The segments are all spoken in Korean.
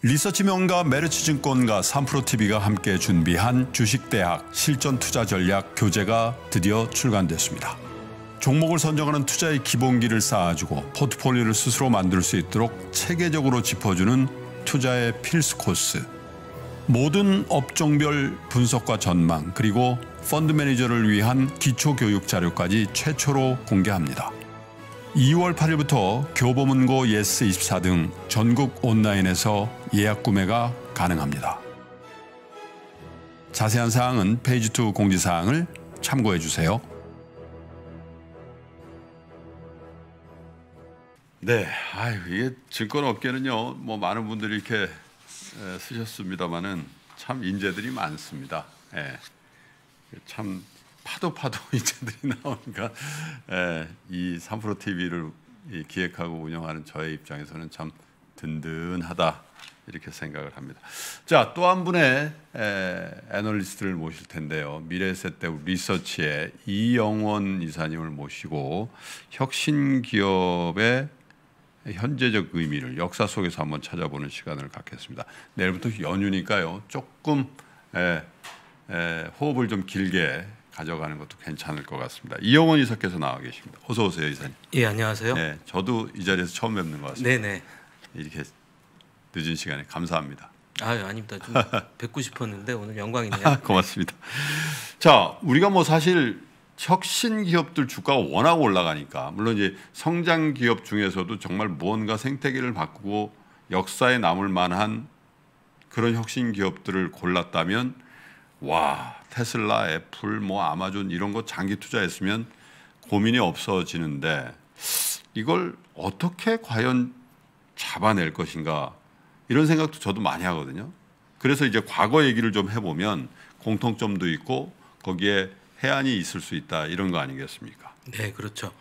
리서치 명가 메르츠 증권과 삼프로 TV가 함께 준비한 주식대학 실전 투자 전략 교재가 드디어 출간됐습니다. 종목을 선정하는 투자의 기본기를 쌓아주고 포트폴리오를 스스로 만들 수 있도록 체계적으로 짚어주는 투자의 필수 코스. 모든 업종별 분석과 전망 그리고 펀드 매니저를 위한 기초 교육 자료까지 최초로 공개합니다. 2월 8일부터 교보문고 예스24 등 전국 온라인에서 예약 구매가 가능합니다. 자세한 사항은 페이지2 공지사항을 참고해 주세요. 네, 아유 이게 증권 업계는요, 뭐 많은 분들이 이렇게 쓰셨습니다만은 참 인재들이 많습니다. 예. 참 파도 파도 인재들이 나오니까 예, 이 삼프로 TV를 기획하고 운영하는 저의 입장에서는 참 든든하다 이렇게 생각을 합니다. 자, 또 한 분의 에, 애널리스트를 모실 텐데요. 미래세대 리서치의 이영원 이사님을 모시고 혁신 기업의 현재적 의미를 역사 속에서 한번 찾아보는 시간을 갖겠습니다. 내일부터 연휴니까요. 조금 에, 에, 호흡을 좀 길게 가져가는 것도 괜찮을 것 같습니다. 이영원 이사께서 나와 계십니다. 어서 오세요, 이사님. 예, 안녕하세요. 네, 저도 이 자리에서 처음 뵙는 것 같습니다. 네네. 이렇게 늦은 시간에 감사합니다. 아유 아닙니다. 좀 뵙고 싶었는데 오늘 영광이네요. 아, 고맙습니다. 자 우리가 뭐 사실 혁신 기업들 주가가 워낙 올라가니까 물론 이제 성장 기업 중에서도 정말 무언가 생태계를 바꾸고 역사에 남을 만한 그런 혁신 기업들을 골랐다면 와 테슬라, 애플, 뭐 아마존 이런 거 장기 투자했으면 고민이 없어지는데 이걸 어떻게 과연 잡아낼 것인가 이런 생각도 저도 많이 하거든요. 그래서 이제 과거 얘기를 좀 해보면 공통점도 있고 거기에 해안이 있을 수 있다 이런 거 아니겠습니까? 네, 그렇죠.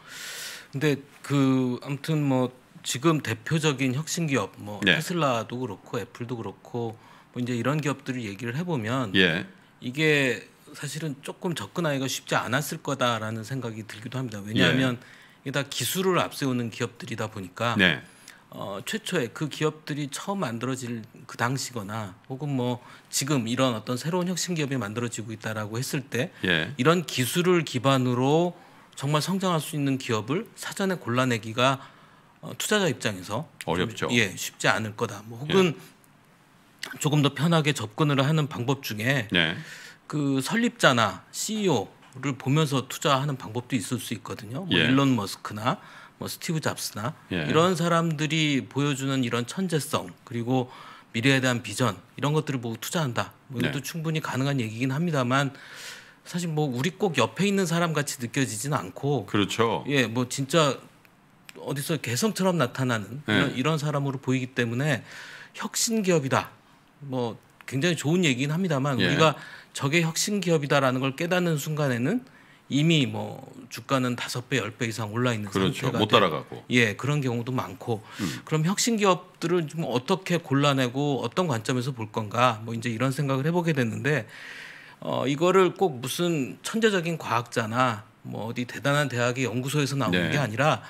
근데 그 아무튼 뭐 지금 대표적인 혁신 기업 뭐 네. 테슬라도 그렇고 애플도 그렇고 뭐 이제 이런 기업들을 얘기를 해보면 예. 이게 사실은 조금 접근하기가 쉽지 않았을 거다라는 생각이 들기도 합니다. 왜냐하면 예. 이게 다 기술을 앞세우는 기업들이다 보니까 네. 어, 최초의그 기업들이 처음 만들어질 그 당시거나 혹은 뭐 지금 이런 어떤 새로운 혁신 기업이 만들어지고 있다라고 했을 때 예. 이런 기술을 기반으로 정말 성장할 수 있는 기업을 사전에 골라내기가 어, 투자자 입장에서 어렵죠. 좀, 예, 쉽지 않을 거다. 뭐 예. 혹은 예. 조금 더 편하게 접근을 하는 방법 중에 예. 그 설립자나 CEO를 보면서 투자하는 방법도 있을 수 있거든요. 뭐 예. 일론 머스크나 뭐 스티브 잡스나 예. 이런 사람들이 보여주는 이런 천재성 그리고 미래에 대한 비전 이런 것들을 보고 투자한다. 뭐 이것도 네. 충분히 가능한 얘기긴 합니다만 사실 뭐 우리 꼭 옆에 있는 사람 같이 느껴지지는 않고 그렇죠. 예, 뭐 진짜 어디서 개성처럼 나타나는 네. 이런, 이런 사람으로 보이기 때문에 혁신 기업이다. 뭐 굉장히 좋은 얘기긴 합니다만 예. 우리가 저게 혁신 기업이다라는 걸 깨닫는 순간에는 이미 뭐 주가는 다섯 배, 열 배 이상 올라 있는 그렇죠. 상태가 못 따라가고. 예, 그런 경우도 많고. 음. 그럼 혁신 기업들을 좀 어떻게 골라내고 어떤 관점에서 볼 건가? 뭐 이제 이런 생각을 해 보게 됐는데 어 이거를 꼭 무슨 천재적인 과학자나 뭐 어디 대단한 대학의 연구소에서 나오는 네. 게 아니라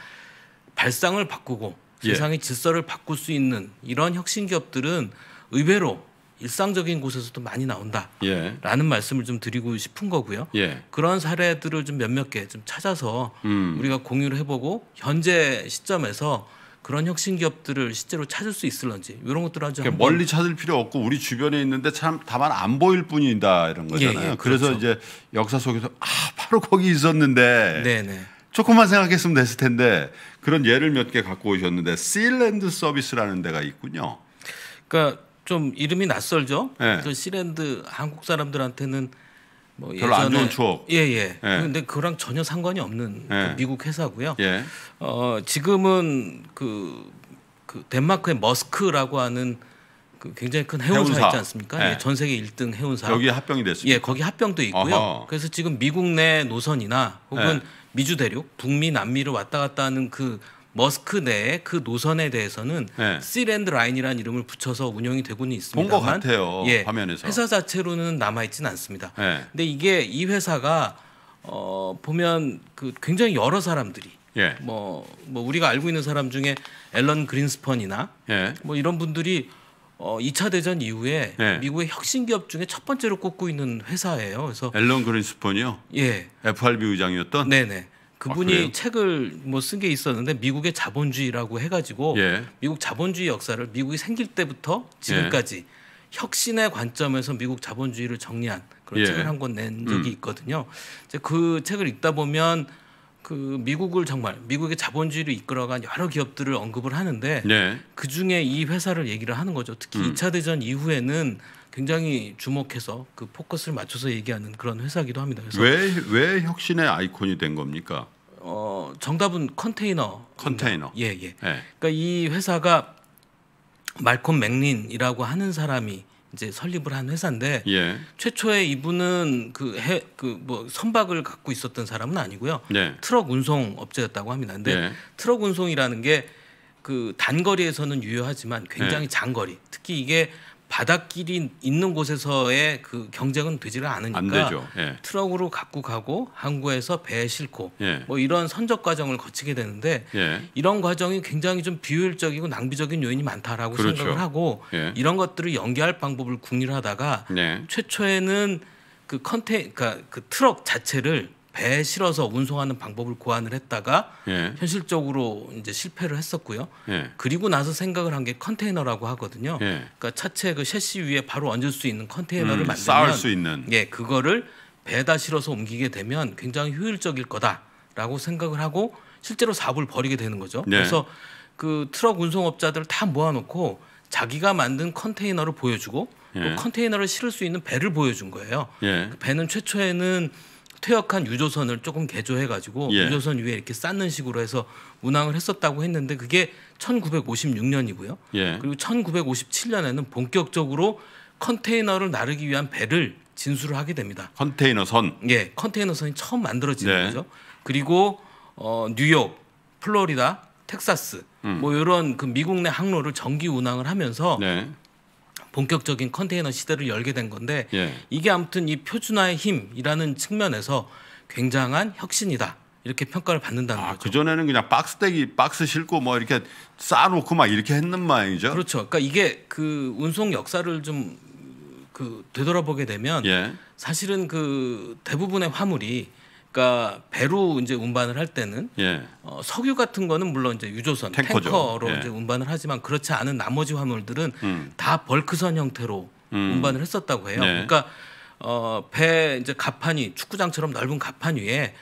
발상을 바꾸고 예. 세상의 질서를 바꿀 수 있는 이런 혁신 기업들은 의외로 일상적인 곳에서도 많이 나온다라는 예. 말씀을 좀 드리고 싶은 거고요. 예. 그런 사례들을 좀 몇몇 개 좀 찾아서 음. 우리가 공유를 해보고 현재 시점에서 그런 혁신 기업들을 실제로 찾을 수 있을런지 이런 것들 아주 그러니까 멀리 찾을 필요 없고 우리 주변에 있는데 참 다만 안 보일 뿐이다 이런 거잖아요. 예, 예, 그렇죠. 그래서 그렇죠. 이제 역사 속에서 아 바로 거기 있었는데 네네. 네. 조금만 생각했으면 됐을 텐데 그런 예를 몇 개 갖고 오셨는데 실랜드 서비스라는 데가 있군요. 그러니까 좀 이름이 낯설죠. 네. 그 시랜드 한국 사람들한테는 뭐 별로 예전에, 안 좋은 추억. 예, 예. 그런데 예. 그랑 전혀 상관이 없는 예. 그 미국 회사고요. 예. 어, 지금은 그, 그 덴마크의 머스크라고 하는 그 굉장히 큰 해운사, 해운사. 있지 않습니까? 예. 예 전 세계 1등 해운사. 여기 합병이 됐습니다. 예, 거기 합병도 있고요. 어허. 그래서 지금 미국 내 노선이나 혹은 미주 대륙, 북미, 남미를 왔다 갔다 하는 그 머스크 내에그 노선에 대해서는 네. 랜드 라인이라는 이름을 붙여서 운영이 되고는 있습니다만 본것 같아요. 예, 화면에서 회사 자체로는 남아 있지는 않습니다. 네. 근데 이게 이 회사가 어, 보면 그 굉장히 여러 사람들이 예. 뭐, 뭐 우리가 알고 있는 사람 중에 앨런 그린스펀이나 예. 뭐 이런 분들이 어, 2차 대전 이후에 예. 미국의 혁신 기업 중에 첫 번째로 꼽고 있는 회사예요. 그래서 앨런 그린스펀이요? 예. FRB 의장이었던. 네네. 그분이 아, 책을 뭐 쓴 게 있었는데 미국의 자본주의라고 해가지고 예. 미국 자본주의 역사를 미국이 생길 때부터 지금까지 예. 혁신의 관점에서 미국 자본주의를 정리한 그런 예. 책을 한 권낸 음. 적이 있거든요. 음. 이제 그 책을 읽다 보면 그 미국을 정말 미국의 자본주의를 이끌어간 여러 기업들을 언급을 하는데 예. 그 중에 이 회사를 얘기를 하는 거죠. 특히 음. 2차 대전 이후에는 굉장히 주목해서 그 포커스를 맞춰서 얘기하는 그런 회사기도 이 합니다. 왜왜 혁신의 아이콘이 된 겁니까? 어 정답은 컨테이너. 컨테이너. 예 예. 예. 그러니까 이 회사가 말콤 맥린이라고 하는 사람이 이제 설립을 한 회사인데 예. 최초에 이분은 그 해 그 뭐 선박을 갖고 있었던 사람은 아니고요. 예. 트럭 운송 업체였다고 합니다. 근데 예. 트럭 운송이라는 게 그 단거리에서는 유효하지만 굉장히 네. 장거리 특히 이게 바닷길이 있는 곳에서의 그 경쟁은 되지를 않으니까 예. 트럭으로 갖고 가고 항구에서 배에 싣고 예. 뭐 이런 선적 과정을 거치게 되는데 예. 이런 과정이 굉장히 좀 비효율적이고 낭비적인 요인이 많다라고 그렇죠. 생각을 하고 예. 이런 것들을 연계할 방법을 궁리하다가 를 네. 최초에는 그 컨테 그러니까 그 트럭 자체를 배에 실어서 운송하는 방법을 고안을 했다가 예. 현실적으로 이제 실패를 했었고요. 예. 그리고 나서 생각을 한 게 컨테이너라고 하거든요. 예. 그러니까 차체 그 셰시 위에 바로 얹을 수 있는 컨테이너를 음, 만들면 쌓을 수 있는 예 그거를 배에다 실어서 옮기게 되면 굉장히 효율적일 거다라고 생각을 하고 실제로 사업을 벌이게 되는 거죠. 네. 그래서 그 트럭 운송업자들 다 모아놓고 자기가 만든 컨테이너를 보여주고 또 예. 컨테이너를 실을 수 있는 배를 보여준 거예요. 예. 그 배는 최초에는 퇴역한 유조선을 조금 개조해가지고 예. 유조선 위에 이렇게 쌓는 식으로 해서 운항을 했었다고 했는데 그게 1956년이고요. 예. 그리고 1957년에는 본격적으로 컨테이너를 나르기 위한 배를 진수를 하게 됩니다. 컨테이너 선. 예, 컨테이너 선이 처음 만들어지는 네. 거죠. 그리고 어, 뉴욕, 플로리다, 텍사스 음. 뭐 이런 그 미국 내 항로를 정기 운항을 하면서 네. 본격적인 컨테이너 시대를 열게 된 건데 예. 이게 아무튼 이 표준화의 힘이라는 측면에서 굉장한 혁신이다. 이렇게 평가를 받는다는 아, 거죠. 그 전에는 그냥 박스대기 박스 싣고 뭐 이렇게 쌓아놓고 막 이렇게 했는 모양이죠. 그렇죠. 그러니까 이게 그 운송 역사를 좀그 되돌아보게 되면 예. 사실은 그 대부분의 화물이 그러니까 배로 이제 운반을 할 때는 예. 어, 석유 같은 거는 물론 이제 유조선 탱커죠. 탱커로 예. 이제 운반을 하지만 그렇지 않은 나머지 화물들은 음. 다 벌크선 형태로 음. 운반을 했었다고 해요. 예. 그러니까 어, 배 이제 갑판이 축구장처럼 넓은 갑판 위에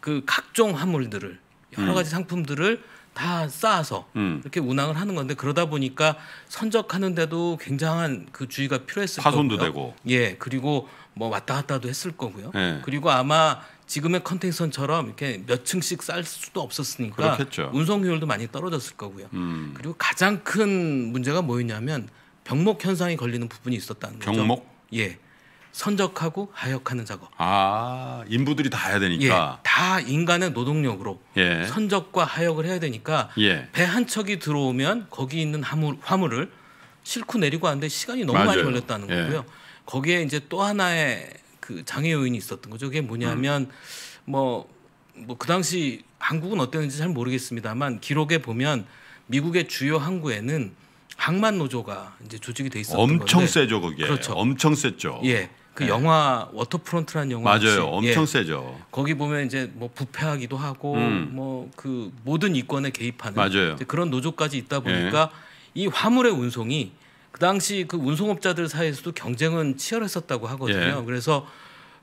그 각종 화물들을 여러 음. 가지 음. 상품들을 다 쌓아서 음. 이렇게 운항을 하는 건데 그러다 보니까 선적하는데도 굉장한 그 주의가 필요했을 파손도 거고요. 되고 예 그리고 뭐 왔다 갔다도 했을 거고요. 예. 그리고 아마 지금의 컨테이너처럼 이렇게 몇 층씩 쌀 수도 없었으니까 그렇겠죠. 운송 효율도 많이 떨어졌을 거고요. 음. 그리고 가장 큰 문제가 뭐였냐면 병목 현상이 걸리는 부분이 있었다는 거죠. 병목? 예. 선적하고 하역하는 작업. 아 인부들이 다 해야 되니까. 예, 다 인간의 노동력으로 예. 선적과 하역을 해야 되니까 예. 배한 척이 들어오면 거기 있는 화물, 화물을 싣고 내리고 하는데 시간이 너무 맞아요. 많이 걸렸다는 예. 거고요. 거기에 이제 또 하나의 그 장애 요인이 있었던 거죠. 그게 뭐냐면 뭐뭐그 음. 뭐, 뭐 그 당시 한국은 어땠는지 잘 모르겠습니다만 기록에 보면 미국의 주요 항구에는 항만 노조가 이제 조직이 돼 있었던 엄청 건데 엄청 세죠 거기에. 그렇죠. 엄청 셌죠. 예. 그 네. 영화 워터프론트라는 영화 맞아요. 혹시? 엄청 예. 세죠. 거기 보면 이제 뭐 부패하기도 하고 음. 뭐그 모든 이권에 개입하는 맞아요. 그런 노조까지 있다 예. 보니까 예. 이 화물의 운송이 그 당시 그 운송업자들 사이에서도 경쟁은 치열했었다고 하거든요. 예. 그래서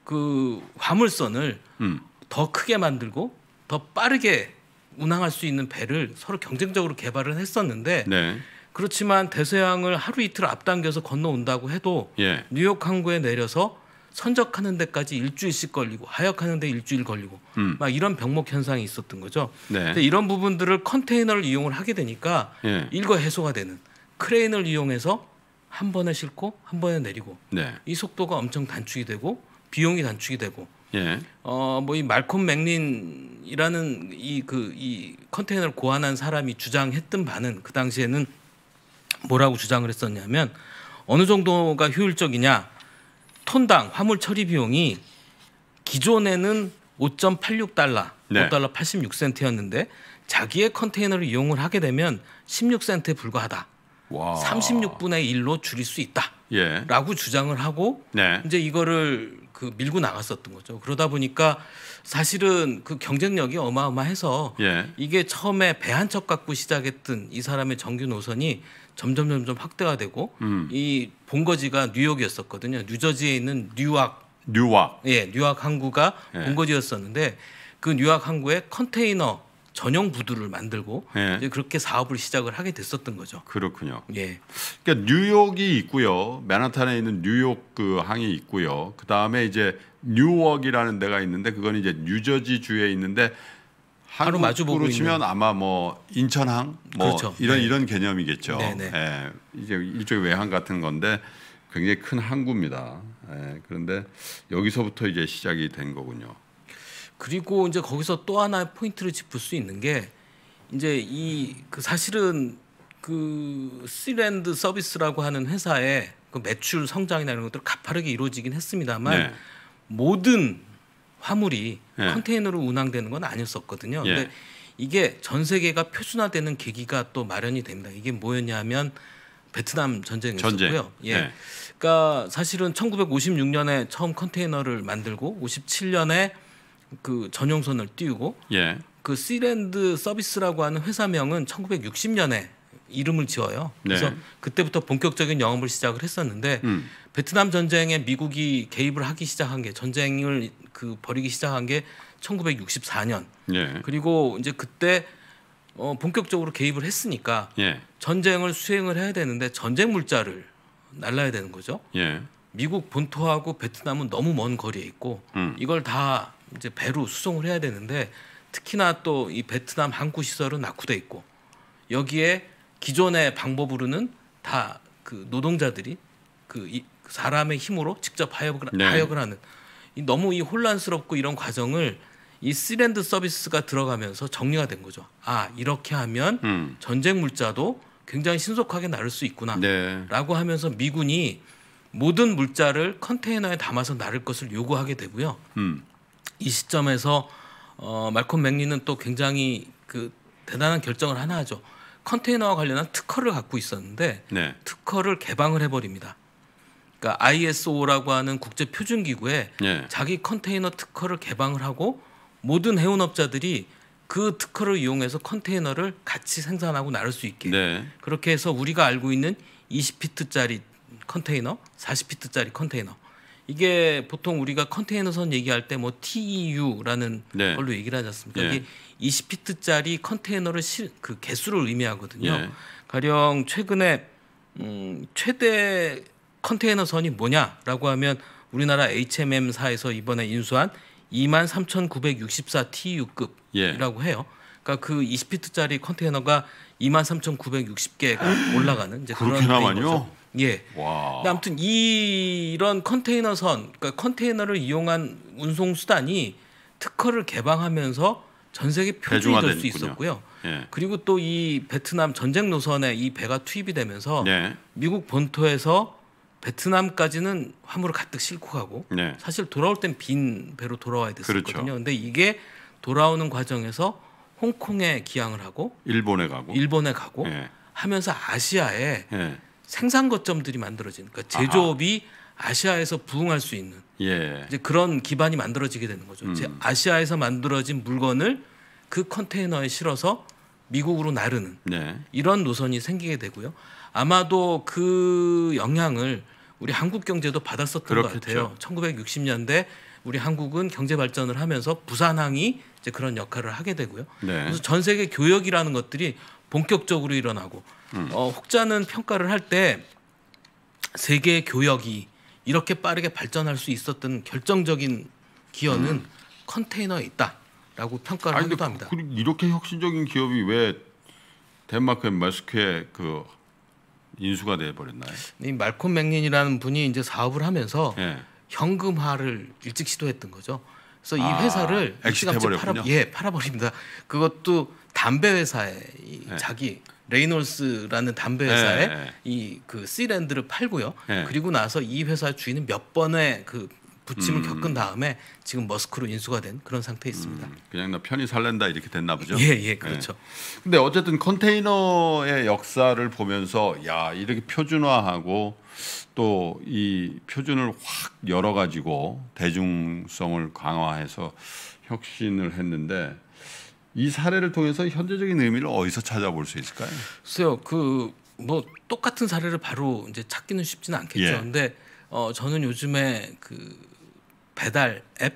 그 화물선을 음. 더 크게 만들고 더 빠르게 운항할 수 있는 배를 서로 경쟁적으로 개발을 했었는데 네. 그렇지만 대서양을 하루 이틀 앞당겨서 건너온다고 해도 예. 뉴욕 항구에 내려서 선적하는 데까지 일주일씩 걸리고 하역하는 데 일주일 걸리고 음. 막 이런 병목 현상이 있었던 거죠. 네. 근데 이런 부분들을 컨테이너를 이용을 하게 되니까 예. 일거 해소가 되는 크레인을 이용해서 한 번에 싣고 한 번에 내리고 네. 이 속도가 엄청 단축이 되고 비용이 단축이 되고 예. 어뭐 이 말콤 맥린이라는 이 그이 그이 컨테이너를 고안한 사람이 주장했던 바는 그 당시에는 뭐라고 주장을 했었냐면 어느 정도가 효율적이냐 톤당 화물 처리 비용이 기존에는 5.86달러, 네. 5달러 86센트였는데 자기의 컨테이너를 이용을 하게 되면 16센트에 불과하다. 와. 36분의 1로 줄일 수 있다. 예. 라고 주장을 하고 네. 이제 이거를 그 밀고 나갔었던 거죠. 그러다 보니까 사실은 그 경쟁력이 어마어마해서 예. 이게 처음에 배 한 척 갖고 시작했던 이 사람의 정규 노선이 점점 점점 확대가 되고 음. 이 본거지가 뉴욕이었었거든요. 뉴저지에 있는 뉴악 뉴악 예 뉴악 항구가 예. 본거지였었는데 그 뉴악 항구에 컨테이너 전용 부두를 만들고 예. 이제 그렇게 사업을 시작을 하게 됐었던 거죠. 그렇군요. 예. 그러니까 뉴욕이 있고요. 맨하탄에 있는 뉴욕 그 항이 있고요. 그다음에 이제 뉴욕이라는 데가 있는데 그건 이제 뉴저지 주에 있는데 하루 마주보고 치면 아마 뭐 인천항 뭐 그렇죠. 이런 네. 이런 개념이겠죠. 네네. 네. 예, 이제 일종의 외항 같은 건데 굉장히 큰 항구입니다. 예, 그런데 여기서부터 이제 시작이 된 거군요. 그리고 이제 거기서 또 하나의 포인트를 짚을 수 있는 게 이제 이그 사실은 그 시랜드 서비스라고 하는 회사의 그 매출 성장이나 이런 것들 가파르게 이루어지긴 했습니다만 네. 모든 화물이 예. 컨테이너로 운항되는 건 아니었었거든요. 예. 근데 이게 전 세계가 표준화되는 계기가 또 마련이 됩니다. 이게 뭐였냐면 베트남 전쟁이었고요. 전쟁. 예. 네. 그러니까 사실은 1956년에 처음 컨테이너를 만들고 57년에 그 전용선을 띄우고 예. 그 시랜드 서비스라고 하는 회사명은 1960년에 이름을 지어요. 네. 그래서 네. 그때부터 본격적인 영업을 시작을 했었는데 음. 베트남 전쟁에 미국이 개입을 하기 시작한 게 전쟁을 그 벌이기 시작한 게 1964년. 예. 그리고 이제 그때 어 본격적으로 개입을 했으니까 예. 전쟁을 수행을 해야 되는데 전쟁 물자를 날라야 되는 거죠. 예. 미국 본토하고 베트남은 너무 먼 거리에 있고 음. 이걸 다 이제 배로 수송을 해야 되는데 특히나 또 이 베트남 항구 시설은 낙후돼 있고 여기에 기존의 방법으로는 다 그 노동자들이 그 이, 사람의 힘으로 직접 파역을, 네. 파역을 하는 이 너무 이 혼란스럽고 이런 과정을 이 쓰랜드 서비스가 들어가면서 정리가 된 거죠. 아 이렇게 하면 음. 전쟁 물자도 굉장히 신속하게 나를 수 있구나라고 네. 하면서 미군이 모든 물자를 컨테이너에 담아서 나를 것을 요구하게 되고요. 음. 이 시점에서 어, 말콤 맥리는 또 굉장히 그 대단한 결정을 하나 하죠. 컨테이너와 관련한 특허를 갖고 있었는데 네. 특허를 개방을 해버립니다. 그러니까 ISO라고 하는 국제 표준 기구에 예. 자기 컨테이너 특허를 개방을 하고 모든 해운업자들이 그 특허를 이용해서 컨테이너를 같이 생산하고 나눌 수 있게 네. 그렇게 해서 우리가 알고 있는 20피트짜리 컨테이너, 40피트짜리 컨테이너 이게 보통 우리가 컨테이너선 얘기할 때 뭐 TEU라는 네. 걸로 얘기를 하지 않습니까? 네. 이게 20피트짜리 컨테이너를 실, 그 개수를 의미하거든요. 예. 가령 최근에 음, 최대 컨테이너선이 뭐냐라고 하면 우리나라 HMM사에서 이번에 인수한 23,964TU급이라고 예. 해요. 그러니까 그 20피트짜리 컨테이너가 23,960개가 올라가는 이제 그런 데이죠. 예. 와. 아무튼 이런 컨테이너선, 그러니까 컨테이너를 이용한 운송 수단이 특허를 개방하면서 전 세계 표준이 될 수 있었고요. 예. 그리고 또 이 베트남 전쟁 노선에 이 배가 투입이 되면서 예. 미국 본토에서 베트남까지는 화물을 가득 싣고 가고 네. 사실 돌아올 땐 빈 배로 돌아와야 됐었거든요. 그렇죠. 근데 이게 돌아오는 과정에서 홍콩에 기항을 하고 일본에 가고 일본에 가고 네. 하면서 아시아에 네. 생산 거점들이 만들어진 그러니까 제조업이 아하. 아시아에서 부흥할 수 있는 예. 이제 그런 기반이 만들어지게 되는 거죠. 음. 아시아에서 만들어진 물건을 그 컨테이너에 실어서 미국으로 나르는 네. 이런 노선이 생기게 되고요. 아마도 그 영향을 우리 한국 경제도 받았었던 그렇겠죠. 것 같아요. 1960년대 우리 한국은 경제 발전을 하면서 부산항이 이제 그런 역할을 하게 되고요. 네. 그래서 전 세계 교역이라는 것들이 본격적으로 일어나고 음. 어, 혹자는 평가를 할 때 세계 교역이 이렇게 빠르게 발전할 수 있었던 결정적인 기여는 음. 컨테이너에 있다라고 평가를 아니, 하기도 합니다. 그, 그 이렇게 혁신적인 기업이 왜 덴마크의 마스크에 그 인수가 돼 버렸나요? 이 말콤 맥린이라는 분이 이제 사업을 하면서 예. 현금화를 일찍 시도했던 거죠. 그래서 이 아, 회사를 일찌감치 팔아 예 팔아버립니다. 그것도 담배 회사에 예. 자기 레이놀스라는 담배 회사에 예, 예. 이그 시랜드를 팔고요. 예. 그리고 나서 이 회사 주인은 몇 번의 그 부침을 음. 겪은 다음에 지금 머스크로 인수가 된 그런 상태에 있습니다. 음. 그냥 나 편히 살랜다 이렇게 됐나 보죠. 예, 예, 네. 그렇죠. 예. 근데 어쨌든 컨테이너의 역사를 보면서 야 이렇게 표준화하고 또 이 표준을 확 열어 가지고 대중성을 강화해서 혁신을 했는데 이 사례를 통해서 현재적인 의미를 어디서 찾아볼 수 있을까요? 글쎄요, 그 뭐 똑같은 사례를 바로 이제 찾기는 쉽지는 않겠죠. 예. 근데 어 저는 요즘에 그 배달 앱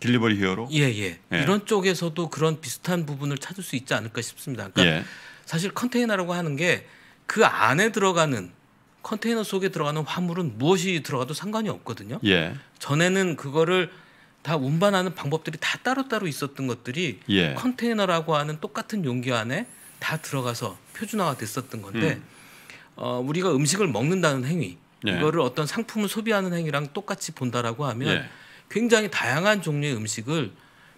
딜리버리 히어로 예예 예. 예. 이런 쪽에서도 그런 비슷한 부분을 찾을 수 있지 않을까 싶습니다. 그러니까 예. 사실 컨테이너라고 하는 게 그 안에 들어가는 컨테이너 속에 들어가는 화물은 무엇이 들어가도 상관이 없거든요. 예. 전에는 그거를 다 운반하는 방법들이 다 따로따로 있었던 것들이 예. 컨테이너라고 하는 똑같은 용기 안에 다 들어가서 표준화가 됐었던 건데 음. 어, 우리가 음식을 먹는다는 행위 네. 이거를 어떤 상품을 소비하는 행위랑 똑같이 본다라고 하면 네. 굉장히 다양한 종류의 음식을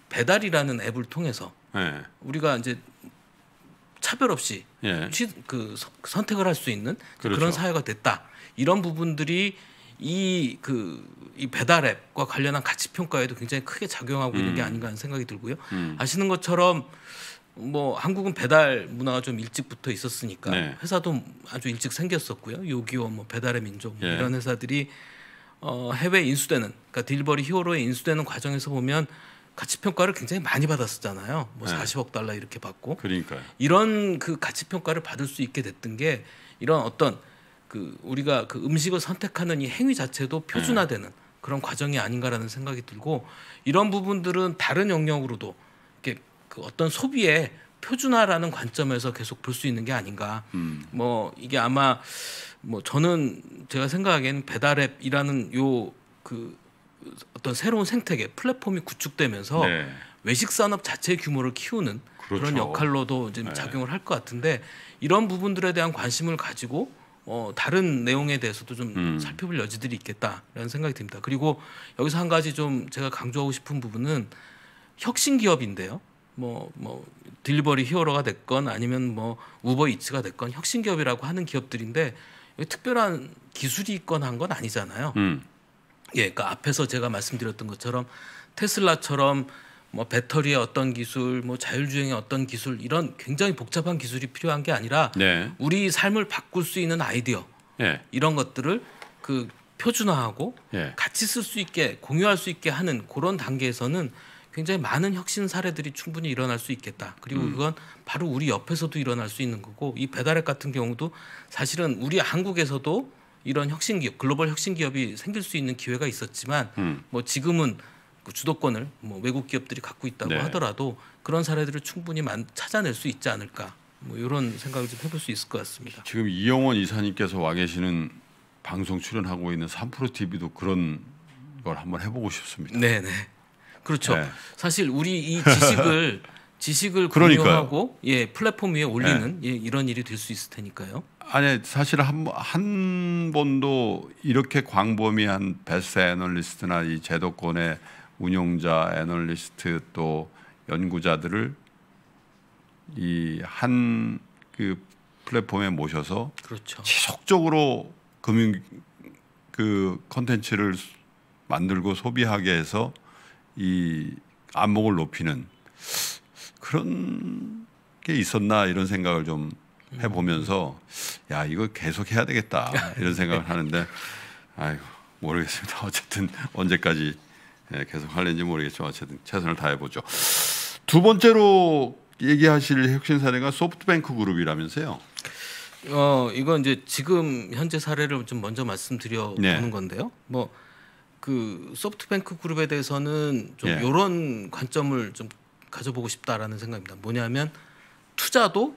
배달이라는 앱을 통해서 네. 우리가 이제 차별 없이 예. 취, 그 선택을 할 수 있는 그렇죠. 그런 사회가 됐다. 이런 부분들이 이 그이 그, 배달 앱과 관련한 가치 평가에도 굉장히 크게 작용하고 음. 있는 게 음. 아닌가 하는 생각이 들고요. 음. 아시는 것처럼 뭐 한국은 배달 문화가 좀 일찍부터 있었으니까 네. 회사도 아주 일찍 생겼었고요. 요기요, 뭐 배달의 민족 뭐 예. 이런 회사들이 어, 해외 인수되는 그러니까 딜버리 히어로에 인수되는 과정에서 보면 가치 평가를 굉장히 많이 받았었잖아요. 뭐 네. 40억 달러 이렇게 받고. 그러니까 이런 그 가치 평가를 받을 수 있게 됐던 게 이런 어떤 그 우리가 그 음식을 선택하는 이 행위 자체도 표준화되는 네. 그런 과정이 아닌가라는 생각이 들고 이런 부분들은 다른 영역으로도 그 어떤 소비의 표준화라는 관점에서 계속 볼 수 있는 게 아닌가. 음. 뭐 이게 아마 뭐 저는 제가 생각하기에는 배달앱이라는 요 그 어떤 새로운 생태계 플랫폼이 구축되면서 네. 외식 산업 자체의 규모를 키우는 그렇죠. 그런 역할로도 이제 네. 작용을 할 것 같은데 이런 부분들에 대한 관심을 가지고 어, 다른 내용에 대해서도 좀 음. 살펴볼 여지들이 있겠다라는 생각이 듭니다. 그리고 여기서 한 가지 좀 제가 강조하고 싶은 부분은 혁신 기업인데요. 뭐, 뭐 딜리버리 히어로가 됐건 아니면 뭐 우버 이츠가 됐건 혁신 기업이라고 하는 기업들인데 특별한 기술이 있거나 한 건 아니잖아요. 음. 예, 그러니까 앞에서 제가 말씀드렸던 것처럼 테슬라처럼 뭐 배터리의 어떤 기술, 뭐 자율주행의 어떤 기술 이런 굉장히 복잡한 기술이 필요한 게 아니라 네. 우리 삶을 바꿀 수 있는 아이디어 네. 이런 것들을 그 표준화하고 네. 같이 쓸 수 있게 공유할 수 있게 하는 그런 단계에서는 굉장히 많은 혁신 사례들이 충분히 일어날 수 있겠다. 그리고 음. 그건 바로 우리 옆에서도 일어날 수 있는 거고 이 배달앱 같은 경우도 사실은 우리 한국에서도 이런 혁신 기업, 글로벌 혁신 기업이 생길 수 있는 기회가 있었지만 음. 뭐 지금은 그 주도권을 뭐 외국 기업들이 갖고 있다고 네. 하더라도 그런 사례들을 충분히 만, 찾아낼 수 있지 않을까 뭐 이런 생각을 좀 해볼 수 있을 것 같습니다. 지금 이영원 이사님께서 와 계시는 방송 출연하고 있는 삼프로 TV도 그런 걸 한번 해보고 싶습니다. 네네. 네. 그렇죠. 네. 사실 우리 이 지식을 지식을 공유하고 예 플랫폼 위에 올리는 네. 예, 이런 일이 될 수 있을 테니까요. 아니 사실 한, 한 번도 이렇게 광범위한 베스 애널리스트나 이 제도권의 운용자 애널리스트 또 연구자들을 이 한 그 플랫폼에 모셔서 그렇죠. 지속적으로 금융 그 컨텐츠를 만들고 소비하게 해서 이 안목을 높이는 그런 게 있었나 이런 생각을 좀 해보면서 야 이거 계속 해야 되겠다 이런 생각을 하는데 아이고 모르겠습니다 어쨌든 언제까지 예, 계속 할는지 모르겠지만 어쨌든 최선을 다해보죠 두 번째로 얘기하실 혁신 사례가 소프트뱅크 그룹이라면서요 어 이건 이제 지금 현재 사례를 좀 먼저 말씀드려 네. 보는 네. 건데요 뭐그 소프트뱅크 그룹에 대해서는 좀 예. 이런 관점을 좀 가져보고 싶다라는 생각입니다. 뭐냐면 투자도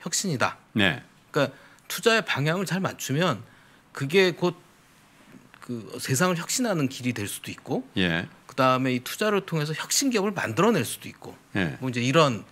혁신이다. 네. 그러니까 투자의 방향을 잘 맞추면 그게 곧 그 세상을 혁신하는 길이 될 수도 있고, 예. 그 다음에 이 투자를 통해서 혁신 기업을 만들어낼 수도 있고, 예. 뭐 이제 이런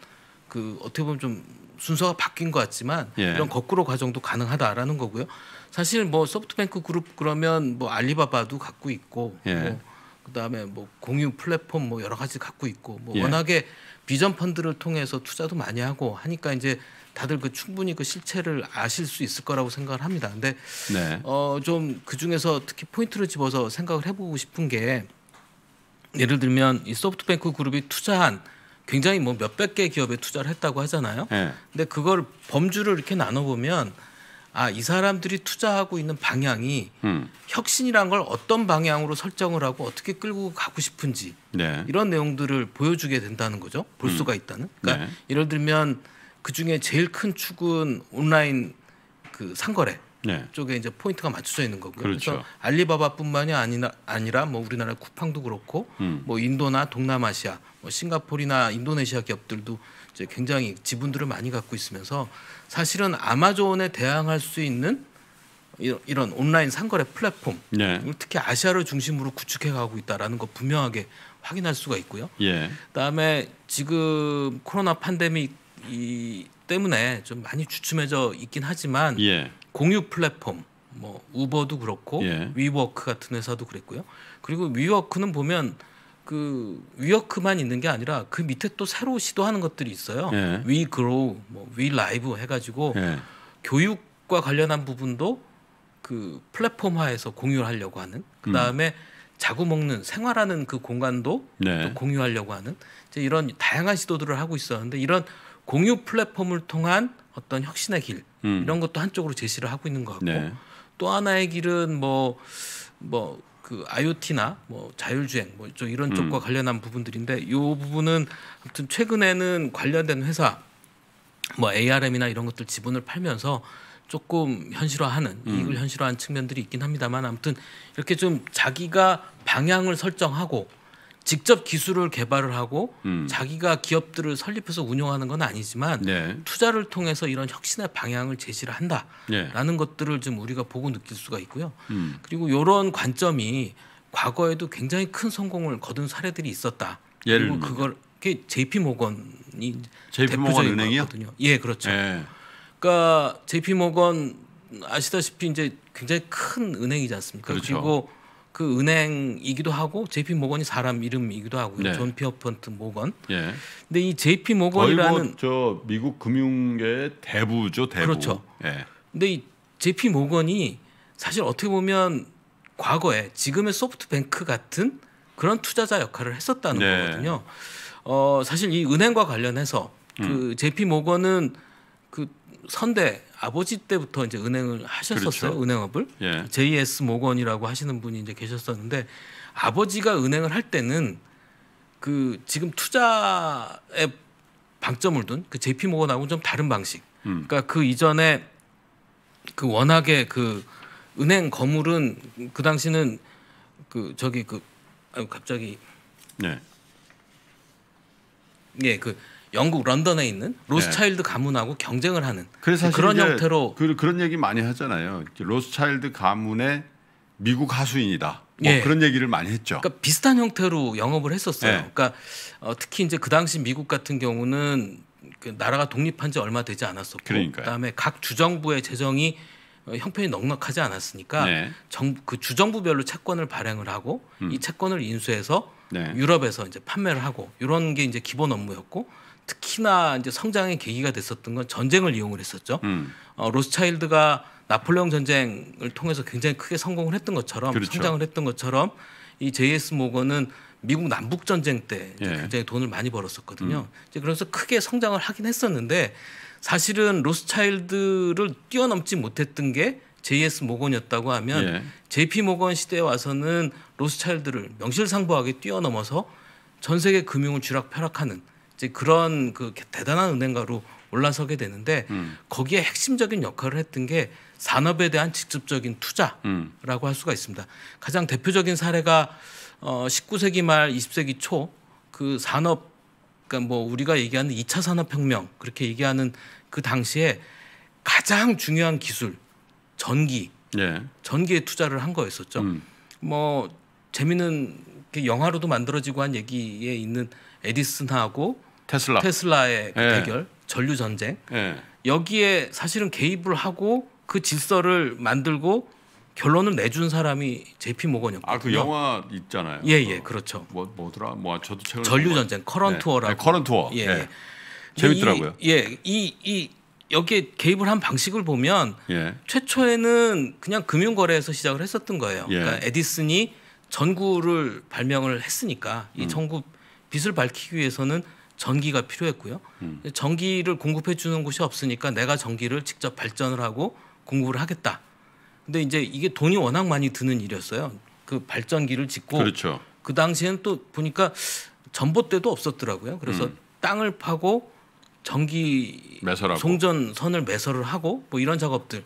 그 어떻게 보면 좀 순서가 바뀐 것 같지만 예. 이런 거꾸로 과정도 가능하다라는 거고요. 사실 뭐 소프트뱅크 그룹 그러면 뭐 알리바바도 갖고 있고 예. 뭐 그다음에 뭐 공유 플랫폼 뭐 여러 가지 갖고 있고 뭐 예. 워낙에 비전 펀드를 통해서 투자도 많이 하고 하니까 이제 다들 그 충분히 그 실체를 아실 수 있을 거라고 생각을 합니다. 근데 네. 어좀 그중에서 특히 포인트를 집어서 생각을 해 보고 싶은 게 예를 들면 이 소프트뱅크 그룹이 투자한 굉장히 뭐 몇백 개 기업에 투자를 했다고 하잖아요. 네. 근데 그걸 범주를 이렇게 나눠 보면 아, 이 사람들이 투자하고 있는 방향이 음. 혁신이란 걸 어떤 방향으로 설정을 하고 어떻게 끌고 가고 싶은지 네. 이런 내용들을 보여주게 된다는 거죠. 볼 음. 수가 있다는. 그러니까 네. 예를 들면 그 중에 제일 큰 축은 온라인 그 상거래. 네. 쪽에 이제 포인트가 맞춰져 있는 거고요. 그렇죠. 그래서 알리바바뿐만이 아니라 아니라 뭐 우리나라 쿠팡도 그렇고 음. 뭐 인도나 동남아시아, 뭐 싱가포르나 인도네시아 기업들도 이제 굉장히 지분들을 많이 갖고 있으면서 사실은 아마존에 대항할 수 있는 이런 온라인 상거래 플랫폼 네. 특히 아시아를 중심으로 구축해 가고 있다라는 거 분명하게 확인할 수가 있고요. 예. 그다음에 지금 코로나 팬데믹 이 때문에 좀 많이 주춤해져 있긴 하지만 예. 공유 플랫폼 뭐 우버도 그렇고 예. 위워크 같은 회사도 그랬고요. 그리고 위워크는 보면 그 위워크만 있는 게 아니라 그 밑에 또 새로 시도하는 것들이 있어요. 예. 위그로우, 뭐 위라이브 해가지고 예. 교육과 관련한 부분도 그 플랫폼화해서 공유하려고 하는. 그 다음에 음. 자고 먹는 생활하는 그 공간도 네. 또 공유하려고 하는 이제 이런 다양한 시도들을 하고 있었는데 이런 공유 플랫폼을 통한 어떤 혁신의 길 음. 이런 것도 한쪽으로 제시를 하고 있는 것 같고 네. 또 하나의 길은 뭐 뭐 그 IoT나 뭐 자율주행 뭐 이런 음. 쪽과 관련한 부분들인데 이 부분은 아무튼 최근에는 관련된 회사 뭐 ARM이나 이런 것들 지분을 팔면서 조금 현실화하는 음. 이익을 현실화한 측면들이 있긴 합니다만 아무튼 이렇게 좀 자기가 방향을 설정하고 직접 기술을 개발을 하고 음. 자기가 기업들을 설립해서 운영하는 건 아니지만 네. 투자를 통해서 이런 혁신의 방향을 제시를 한다라는 네. 것들을 좀 우리가 보고 느낄 수가 있고요. 음. 그리고 이런 관점이 과거에도 굉장히 큰 성공을 거둔 사례들이 있었다. 예를 그리고 그걸 그게 JP 모건이 JP 모건 은행이요? 거든 예, 그렇죠. 예. 그러니까 JP 모건 아시다시피 이제 굉장히 큰 은행이지 않습니까? 그렇죠. 그리고 그 은행이기도 하고 JP 모건이 사람 이름이기도 하고 네. 존 피어펀트 모건. 예. 근데 이 JP 뭐 모건이라는 저 미국 금융계 대부죠, 대부. 그렇죠. 예. 근데 이 JP 모건이 사실 어떻게 보면 과거에 지금의 소프트뱅크 같은 그런 투자자 역할을 했었다는 네. 거거든요. 어, 사실 이 은행과 관련해서 그 음. JP 모건은 그 선대 아버지 때부터 이제 은행을 하셨었어요. 그렇죠. 은행업을. 예. JS 모건이라고 하시는 분이 이제 계셨었는데 아버지가 은행을 할 때는 그 지금 투자에 방점을 둔 그 JP 모건하고는 좀 다른 방식. 음. 그러니까 그 이전에 그 워낙에 그 은행 건물은 그 당시는 그 저기 그 아유 갑자기 네. 예, 그 영국 런던에 있는 로스차일드 네. 가문하고 경쟁을 하는 그래서 그런 형태로 그, 런 얘기 많이 하잖아요. 로스차일드 가문의 미국 하수인이다. 뭐 예. 그런 얘기를 많이 했죠. 그러니까 비슷한 형태로 영업을 했었어요. 예. 그러니까 어, 특히 이제 그 당시 미국 같은 경우는 그 나라가 독립한 지 얼마 되지 않았었고 그러니까요. 그다음에 각 주정부의 재정이 어, 형편이 넉넉하지 않았으니까 네. 정, 그 주정부별로 채권을 발행을 하고 음. 이 채권을 인수해서 네. 유럽에서 이제 판매를 하고 이런 게 이제 기본 업무였고 특히나 이제 성장의 계기가 됐었던 건 전쟁을 이용을 했었죠. 음. 어, 로스차일드가 나폴레옹 전쟁을 통해서 굉장히 크게 성공을 했던 것처럼 그렇죠. 성장을 했던 것처럼 이 JS 모건은 미국 남북 전쟁 때 예. 굉장히 돈을 많이 벌었었거든요. 음. 이제 그래서 크게 성장을 하긴 했었는데 사실은 로스차일드를 뛰어넘지 못했던 게 JS 모건이었다고 하면 예. JP 모건 시대에 와서는 로스차일드를 명실상부하게 뛰어넘어서 전 세계 금융을 쥐락펴락하는 이제 그런 그 대단한 은행가로 올라서게 되는데 음. 거기에 핵심적인 역할을 했던 게 산업에 대한 직접적인 투자라고 음. 할 수가 있습니다. 가장 대표적인 사례가 어 19세기 말 20세기 초 그 산업 그러니까 뭐 우리가 얘기하는 2차 산업 혁명 그렇게 얘기하는 그 당시에 가장 중요한 기술 전기 예. 전기에 투자를 한 거였었죠. 음. 뭐 재미는 그 영화로도 만들어지고 한 얘기에 있는 에디슨하고 테슬라 테슬라의 그 예. 대결 전류 전쟁 예. 여기에 사실은 개입을 하고 그 질서를 만들고 결론을 내준 사람이 제피 모건이었고 아그 영화 있잖아요. 예예 예, 그렇죠. 뭐 뭐더라 뭐 저도 최근 전류 전쟁 커런투어라고 네. 네, 커런투어 예, 예. 예. 재밌더라고요. 예이이 예, 여기에 개입을 한 방식을 보면 최초에는 그냥 금융거래에서 시작을 했었던 거예요. 그러니까 에디슨이 전구를 발명을 했으니까 이 음. 전구 빛을 밝히기 위해서는 전기가 필요했고요. 음. 전기를 공급해 주는 곳이 없으니까 내가 전기를 직접 발전을 하고 공급을 하겠다. 근데 이제 이게 돈이 워낙 많이 드는 일이었어요. 그 발전기를 짓고 그렇죠. 그 당시에는 또 보니까 전봇대도 없었더라고요. 그래서 음. 땅을 파고 전기 매설하고. 송전선을 매설을 하고 뭐 이런 작업들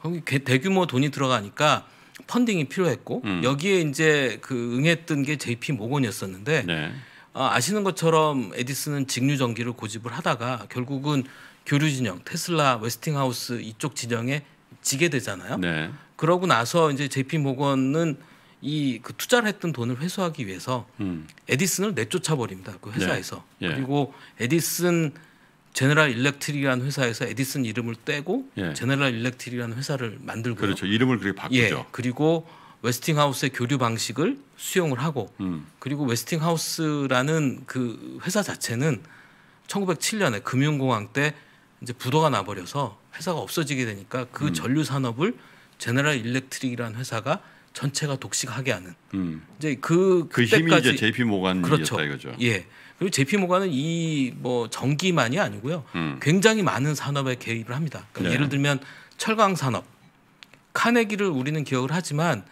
거기 대규모 돈이 들어가니까 펀딩이 필요했고 음. 여기에 이제 그 응했던 게 JP 모건이었었는데 네. 어, 아시는 것처럼 에디슨은 직류 전기를 고집을 하다가 결국은 교류 진영, 테슬라, 웨스팅하우스 이쪽 진영에 지게 되잖아요. 네. 그러고 나서 이제 제피 모건은 이 그 투자를 했던 돈을 회수하기 위해서 음. 에디슨을 내쫓아 버립니다. 그 네. 회사에서. 예. 예. 그리고 에디슨 제네랄 일렉트리라는 회사에서 에디슨 이름을 떼고 예. 제네랄 일렉트리라는 회사를 만들고 그렇죠. 이름을 그렇게 바꾸죠. 예. 그리고 웨스팅하우스의 교류 방식을 수용을 하고 음. 그리고 웨스팅하우스라는 그 회사 자체는 1907년에 금융공황 때 이제 부도가 나버려서 회사가 없어지게 되니까 그 음. 전류 산업을 제네럴 일렉트릭이라는 회사가 전체가 독식하게 하는 음. 이제 그, 그 힘이 이제 JP 모간이었다 그렇죠. 이거죠. 예. 그리고 JP 모간은 이 뭐 전기만이 아니고요. 음. 굉장히 많은 산업에 개입을 합니다. 그러니까 네. 예를 들면 철강 산업, 카네기를 우리는 기억을 하지만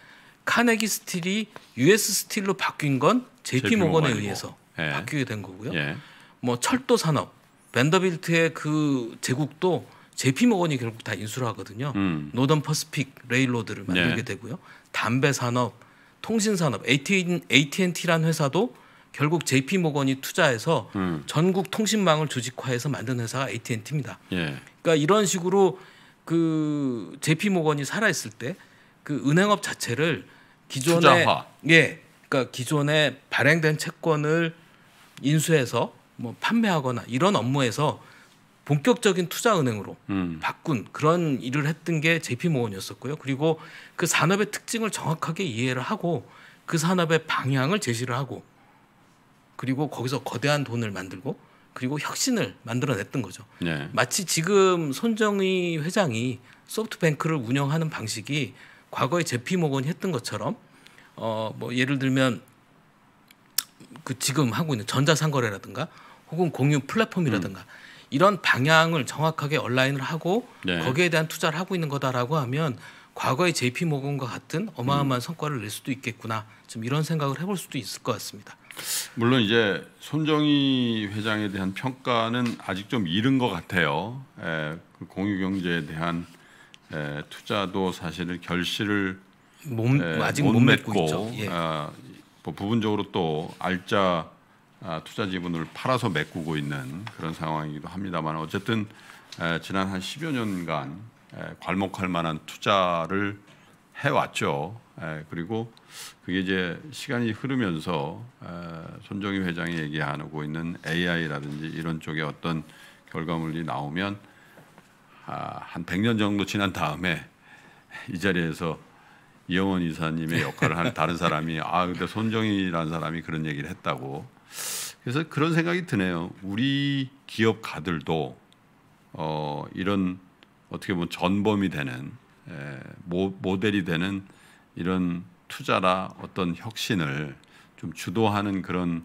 카네기 스틸이 US 스틸로 바뀐 건 JP, 모건에 뭐. 의해서 예. 바뀌게 된 거고요. 예. 뭐 철도 산업, 벤더빌트의 그 제국도 JP 모건이 결국 다 인수를 하거든요. 음. 노던 퍼스픽 레일로드를 만들게 예. 되고요. 담배 산업, 통신 산업, AT&T란 회사도 결국 JP 모건이 투자해서 음. 전국 통신망을 조직화해서 만든 회사가 AT&T입니다. 예. 그러니까 이런 식으로 그 JP 모건이 살아 있을 때 그 은행업 자체를 기존에 투자화. 예, 그러니까 기존에 발행된 채권을 인수해서 뭐 판매하거나 이런 업무에서 본격적인 투자 은행으로 음. 바꾼 그런 일을 했던 게 JP 모건이었었고요. 그리고 그 산업의 특징을 정확하게 이해를 하고 그 산업의 방향을 제시를 하고 그리고 거기서 거대한 돈을 만들고 그리고 혁신을 만들어냈던 거죠. 네. 마치 지금 손정희 회장이 소프트뱅크를 운영하는 방식이 과거에 제피 모건이 했던 것처럼 어 뭐 예를 들면 그 지금 하고 있는 전자상거래라든가 혹은 공유 플랫폼이라든가 음. 이런 방향을 정확하게 온라인을 하고 네. 거기에 대한 투자를 하고 있는 거다라고 하면 과거의 JP 모건과 같은 어마어마한 음. 성과를 낼 수도 있겠구나. 좀 이런 생각을 해볼 수도 있을 것 같습니다. 물론 이제 손정희 회장에 대한 평가는 아직 좀 이른 것 같아요. 에, 예, 그 공유경제에 대한 에, 예, 투자도 사실은 결실을 몸, 에, 예, 아직 못, 못 맺고, 맺고 예. 아, 뭐 부분적으로 또 알짜 아, 투자 지분을 팔아서 메꾸고 있는 그런 상황이기도 합니다만 어쨌든 에, 예, 지난 한 10여 년간 에, 괄목할 만한 투자를 해왔죠. 에, 그리고 그게 이제 시간이 흐르면서 에, 손정희 회장이 얘기하고 있는 AI라든지 이런 쪽에 어떤 결과물이 나오면 아, 한 100년 정도 지난 다음에 이 자리에서 이영원 이사님의 역할을 하는 다른 사람이 아 근데 손정희라는 사람이 그런 얘기를 했다고 그래서 그런 생각이 드네요. 우리 기업가들도 어, 이런 어떻게 보면 전범이 되는 에, 모, 모델이 되는 이런 투자라 어떤 혁신을 좀 주도하는 그런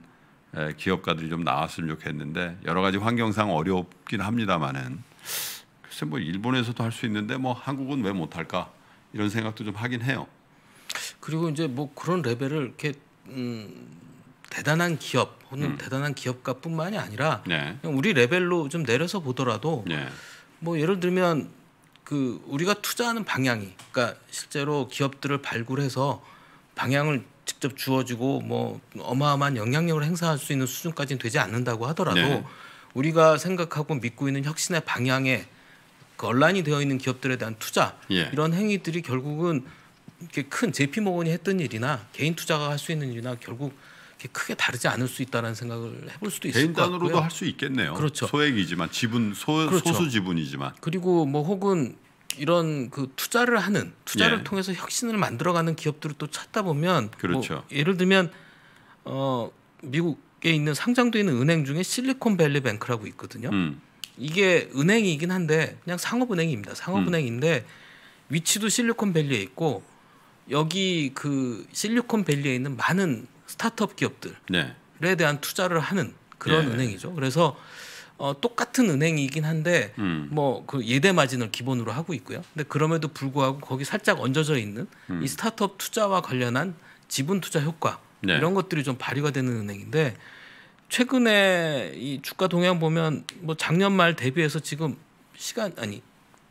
에, 기업가들이 좀 나왔으면 좋겠는데 여러 가지 환경상 어렵긴 합니다만은 글쎄 뭐 일본에서도 할 수 있는데 뭐 한국은 왜 못할까 이런 생각도 좀 하긴 해요. 그리고 이제 뭐 그런 레벨을 이렇게 음, 대단한 기업 혹은 음. 대단한 기업가뿐만이 아니라 네. 우리 레벨로 좀 내려서 보더라도 네. 뭐 예를 들면 그 우리가 투자하는 방향이 그러니까 실제로 기업들을 발굴해서 방향을 직접 주어지고 뭐 어마어마한 영향력을 행사할 수 있는 수준까지는 되지 않는다고 하더라도 네. 우리가 생각하고 믿고 있는 혁신의 방향에 그 언란이 되어 있는 기업들에 대한 투자 예. 이런 행위들이 결국은 이렇게 큰 JP 모건이 했던 일이나 개인 투자가 할 수 있는 일이나 결국 이렇게 크게 다르지 않을 수 있다는 생각을 해볼 수도 있을 것 같고요. 개인단으로도 할 수 있겠네요. 그렇죠. 소액이지만 지분 소, 그렇죠. 소수 지분이지만 그리고 뭐 혹은 이런 그 투자를 하는 투자를 예. 통해서 혁신을 만들어가는 기업들을 또 찾다 보면 뭐 그렇죠. 뭐 예를 들면 어 미국에 있는 상장돼 있는 은행 중에 실리콘밸리 뱅크라고 있거든요. 음. 이게 은행이긴 한데 그냥 상업은행입니다. 상업은행인데 음. 위치도 실리콘밸리에 있고 여기 그 실리콘밸리에 있는 많은 스타트업 기업들에 네. 대한 투자를 하는 그런 예. 은행이죠. 그래서 어, 똑같은 은행이긴 한데 음. 뭐그 예대 마진을 기본으로 하고 있고요. 근데 그럼에도 불구하고 거기 살짝 얹어져 있는 음. 이 스타트업 투자와 관련한 지분 투자 효과 네. 이런 것들이 좀 발휘가 되는 은행인데 최근에 이 주가 동향 보면 뭐 작년 말 대비해서 지금 시간 아니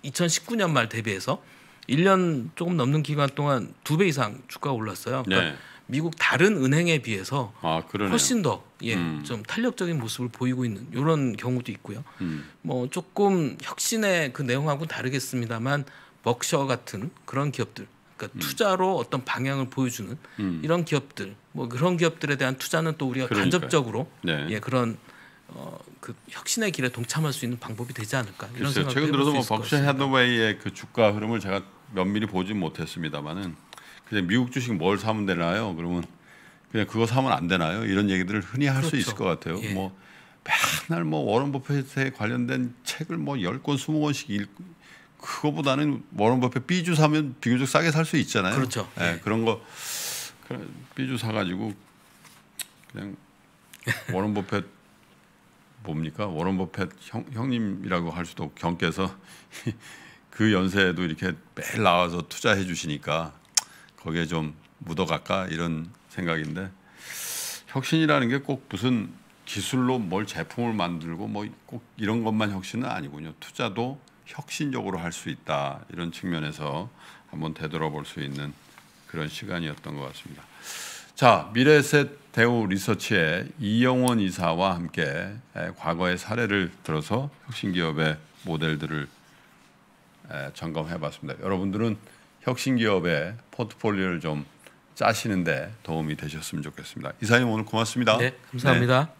2019년 말 대비해서 1년 조금 넘는 기간 동안 두 배 이상 주가가 올랐어요. 그러니까 네. 미국 다른 은행에 비해서 아, 훨씬 더좀 예, 음. 탄력적인 모습을 보이고 있는 이런 경우도 있고요. 음. 뭐 조금 혁신의 그 내용하고 다르겠습니다만 먹셔 같은 그런 기업들 그러니까 음. 투자로 어떤 방향을 보여주는 음. 이런 기업들 뭐 그런 기업들에 대한 투자는 또 우리가 그러니까요. 간접적으로 네. 예 그런 어, 그 혁신의 길에 동참할 수 있는 방법이 되지 않을까 이런 글쎄요. 생각을 최근 들어서 뭐 버크셔 헤더웨이의 그 주가 흐름을 제가 면밀히 보진 못했습니다만은 그냥 미국 주식 뭘 사면 되나요? 그러면 그냥 그거 사면 안 되나요? 이런 얘기들을 흔히 할수 그렇죠. 있을 것 같아요. 예. 뭐 맨날 뭐 워런 버핏에 관련된 책을 뭐열권 스무 권씩 읽, 그거보다는 워런 버핏 B주 사면 비교적 싸게 살 수 있잖아요. 그렇죠. 예, 네. 그런 거 B주 사가지고 그냥 워런 버핏 뭡니까 워런 버핏 형, 형님이라고 할 수도 경께서 그 연세에도 이렇게 매일 나와서 투자해 주시니까 거기에 좀 묻어갈까 이런 생각인데 혁신이라는 게 꼭 무슨 기술로 뭘 제품을 만들고 뭐 꼭 이런 것만 혁신은 아니군요. 투자도 혁신적으로 할 수 있다 이런 측면에서 한번 되돌아볼 수 있는 그런 시간이었던 것 같습니다. 자 미래셋 대우 리서치의 이영원 이사와 함께 과거의 사례를 들어서 혁신 기업의 모델들을 점검해봤습니다. 여러분들은 혁신 기업의 포트폴리오를 좀 짜시는데 도움이 되셨으면 좋겠습니다. 이사님 오늘 고맙습니다. 네, 감사합니다. 네.